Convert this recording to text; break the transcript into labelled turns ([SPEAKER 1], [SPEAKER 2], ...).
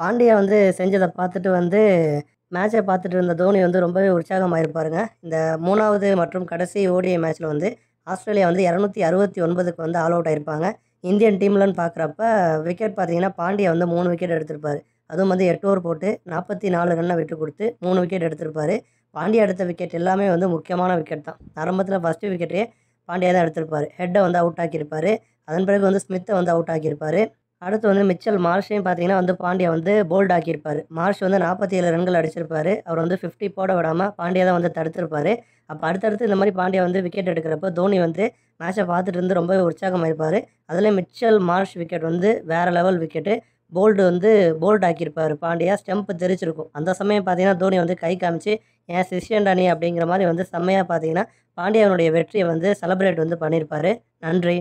[SPEAKER 1] பாண்டியா வந்து செஞ்சதை பார்த்துட்டு வந்து மேட்சை பார்த்துட்டு இருந்த தோனி வந்து ரொம்பவே உற்சாகமாயிருப்பாருங்க இந்த மூணாவது மற்றும் கடைசி ஓடிய மேட்ச்சில் வந்து ஆஸ்திரேலியா வந்து இரநூத்தி அறுபத்தி ஒன்பதுக்கு வந்து ஆல் அவுட் ஆயிருப்பாங்க இந்தியன் டீம்லன்னு பார்க்குறப்ப விக்கெட் பார்த்தீங்கன்னா பாண்டியா வந்து மூணு விக்கெட் எடுத்திருப்பார் அதுவும் வந்து எட்டு ஓவர் போட்டு நாற்பத்தி நாலு ரன்னை விட்டு கொடுத்து மூணு விக்கெட் எடுத்திருப்பார் பாண்டியா எடுத்த விக்கெட் எல்லாமே வந்து முக்கியமான விக்கெட் தான் ஆரம்பத்தில் ஃபஸ்ட்டு விக்கெட்டே பாண்டியா தான் எடுத்திருப்பார் ஹெட்டை வந்து அவுட் ஆக்கியிருப்பார் அதன் பிறகு வந்து ஸ்மித்தை வந்து அவுட் ஆக்கியிருப்பார் அடுத்து வந்து மிச்சல் மார்ஷையும் பார்த்தீங்கன்னா வந்து பாண்டியா வந்து போல்ட் ஆக்கியிருப்பார் மார்ஷ் வந்து நாற்பத்தி ஏழு ரன்கள் அடிச்சிருப்பார் அவர் வந்து ஃபிஃப்டி போட விடாமல் பாண்டியா தான் வந்து தடுத்திருப்பார் அப்போ அடுத்தடுத்து இந்த மாதிரி பாண்டியா வந்து விக்கெட் எடுக்கிறப்போ தோனி வந்து மேட்ச்சை பார்த்துட்டு இருந்து ரொம்பவே உற்சாகமாயிருப்பார் அதில் மிச்சல் மார்ஷ் விக்கெட் வந்து வேறு லெவல் விக்கெட்டு போல்டு வந்து போல்ட் ஆக்கியிருப்பார் பாண்டியா ஸ்டெம்ப் தெரிச்சிருக்கும் அந்த சமயம் பார்த்தீங்கன்னா தோனி வந்து கை காமிச்சு என் சிஷியன் அணி அப்படிங்கிற மாதிரி வந்து செம்மையாக பார்த்தீங்கன்னா பாண்டியாவனுடைய வெற்றியை வந்து செலப்ரேட் வந்து பண்ணியிருப்பார் நன்றி